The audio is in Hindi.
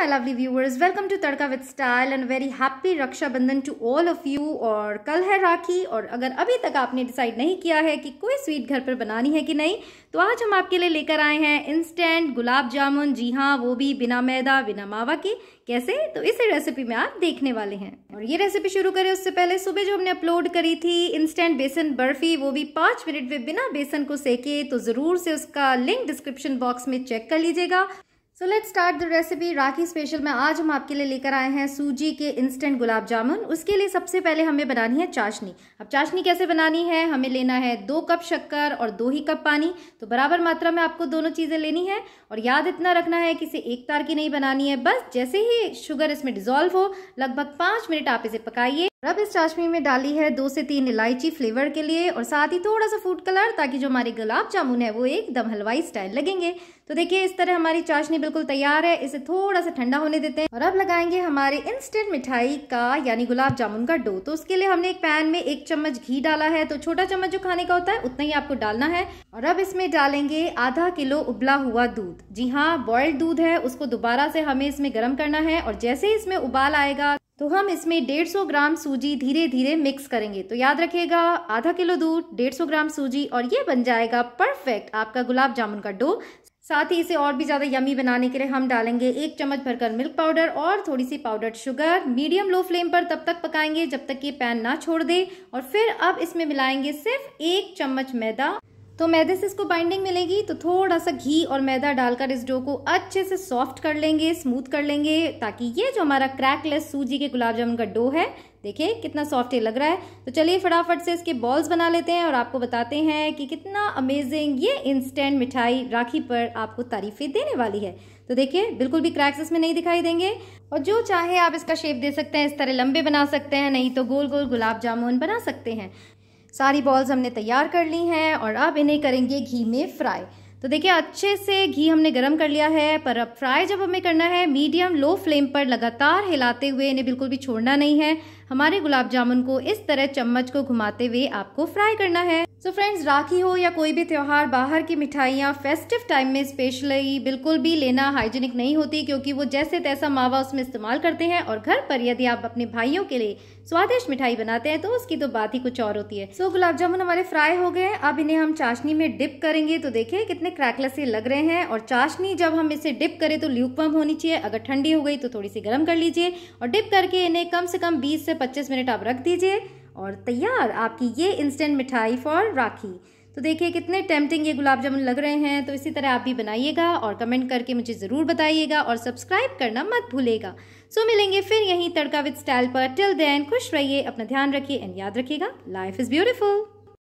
my lovely viewers welcome to Tadka with style and very happy Rakshabandhan to all of you और कल है राखी और अगर अभी तक आपने डिसाइड नहीं किया है कि कोई स्वीट घर पर बनानी है कि नहीं तो आज हम आपके लिए लेकर आए हैं इंस्टेंट गुलाब जामुन जी हाँ वो भी बिना मैदा बिना मावा के कैसे तो इस रेसिपी में आप देखने वाले हैं और ये रेसिपी शुरू करें उससे पहले सुबह जो हमने अपलोड करी थी इंस्टेंट बेसन बर्फी वो भी पाँच मिनट में बिना बेसन को सेके तो ज़रूर से उसका लिंक डिस्क्रिप्शन बॉक्स में चेक कर लीजिएगा so let start the recipe Rakhi special में आज हम आपके लिए लेकर आए हैं सूजी के इंस्टेंट गुलाब जामुन उसके लिए सबसे पहले हमें बनानी है चाशनी अब चाशनी कैसे बनानी है हमें लेना है दो कप शक्कर और दो ही कप पानी तो बराबर मात्रा में आपको दोनों चीज़ें लेनी है और याद इतना रखना है कि इसे एक तार की नहीं बनानी है बस जैसे ही शुगर इसमें डिजोल्व हो लगभग पाँच मिनट आप इसे पकाइए अब इस चाशनी में डाली है दो से तीन इलायची फ्लेवर के लिए और साथ ही थोड़ा सा फूड कलर ताकि जो हमारे गुलाब जामुन है वो एकदम हलवाई स्टाइल लगेंगे तो देखिए इस तरह हमारी चाशनी बिल्कुल तैयार है इसे थोड़ा सा ठंडा होने देते हैं और अब लगाएंगे हमारे इंस्टेंट मिठाई का यानी गुलाब जामुन का डो तो उसके लिए हमने एक पैन में एक चम्मच घी डाला है तो छोटा चम्मच जो खाने का होता है उतना ही आपको डालना है और अब इसमें डालेंगे आधा किलो उबला हुआ दूध जी हाँ बॉयल्ड दूध है उसको दोबारा से हमें इसमें गर्म करना है और जैसे ही इसमें उबाल आएगा तो हम इसमें 150 ग्राम सूजी धीरे धीरे मिक्स करेंगे तो याद रखिएगा आधा किलो दूध 150 ग्राम सूजी और ये बन जाएगा परफेक्ट आपका गुलाब जामुन का डो साथ ही इसे और भी ज़्यादा यमी बनाने के लिए हम डालेंगे एक चम्मच भरकर मिल्क पाउडर और थोड़ी सी powder sugar medium low flame पर तब तक पकाएंगे जब तक ये पैन ना छोड़ दे और फिर अब इसमें मिलाएंगे सिर्फ एक चम्मच मैदा तो मैदे से इसको बाइंडिंग मिलेगी तो थोड़ा सा घी और मैदा डालकर इस डो को अच्छे से सॉफ्ट कर लेंगे स्मूथ कर लेंगे ताकि ये जो हमारा क्रैकलेस सूजी के गुलाब जामुन का डो है देखिए कितना सॉफ्ट ये लग रहा है तो चलिए फटाफट से इसके बॉल्स बना लेते हैं और आपको बताते हैं कि कितना अमेजिंग ये इंस्टेंट मिठाई राखी पर आपको तारीफें देने वाली है तो देखिए बिल्कुल भी क्रैक्स इसमें नहीं दिखाई देंगे और जो चाहे आप इसका शेप दे सकते हैं इस तरह लंबे बना सकते हैं नहीं तो गोल गोल गुलाब जामुन बना सकते हैं सारी बॉल्स हमने तैयार कर ली हैं और अब इन्हें करेंगे घी में फ्राई तो देखिए अच्छे से घी हमने गर्म कर लिया है पर अब फ्राई जब हमें करना है मीडियम लो फ्लेम पर लगातार हिलाते हुए इन्हें बिल्कुल भी छोड़ना नहीं है हमारे गुलाब जामुन को इस तरह चम्मच को घुमाते हुए आपको फ्राई करना है सो फ्रेंड्स राखी हो या कोई भी त्यौहार बाहर की मिठाइयाँ फेस्टिव टाइम में स्पेशली बिल्कुल भी लेना हाइजीनिक नहीं होती क्योंकि वो जैसे तैसा मावा उसमें इस्तेमाल करते हैं और घर पर यदि आप अपने भाइयों के लिए स्वादिष्ट मिठाई बनाते हैं तो उसकी तो बात ही कुछ और होती है सो so, गुलाब जामुन हमारे फ्राई हो गए अब इन्हें हम चाशनी में डिप करेंगे तो देखिए कितने क्रैकलस लग रहे हैं और चाशनी जब हम इसे डिप करें तो ल्यूकवम होनी चाहिए अगर ठंडी हो गई तो थोड़ी सी गर्म कर लीजिए और डिप करके इन्हें कम से कम बीस से पच्चीस मिनट आप रख दीजिए और तैयार आपकी ये इंस्टेंट मिठाई फॉर राखी तो देखिए कितने टेम्पटिंग ये गुलाब जामुन लग रहे हैं तो इसी तरह आप भी बनाइएगा और कमेंट करके मुझे ज़रूर बताइएगा और सब्सक्राइब करना मत भूलेगा सो so, मिलेंगे फिर यहीं तड़का विद स्टाइल पर टिल देन खुश रहिए अपना ध्यान रखिए एंड याद रखिएगा लाइफ इज़ ब्यूटिफुल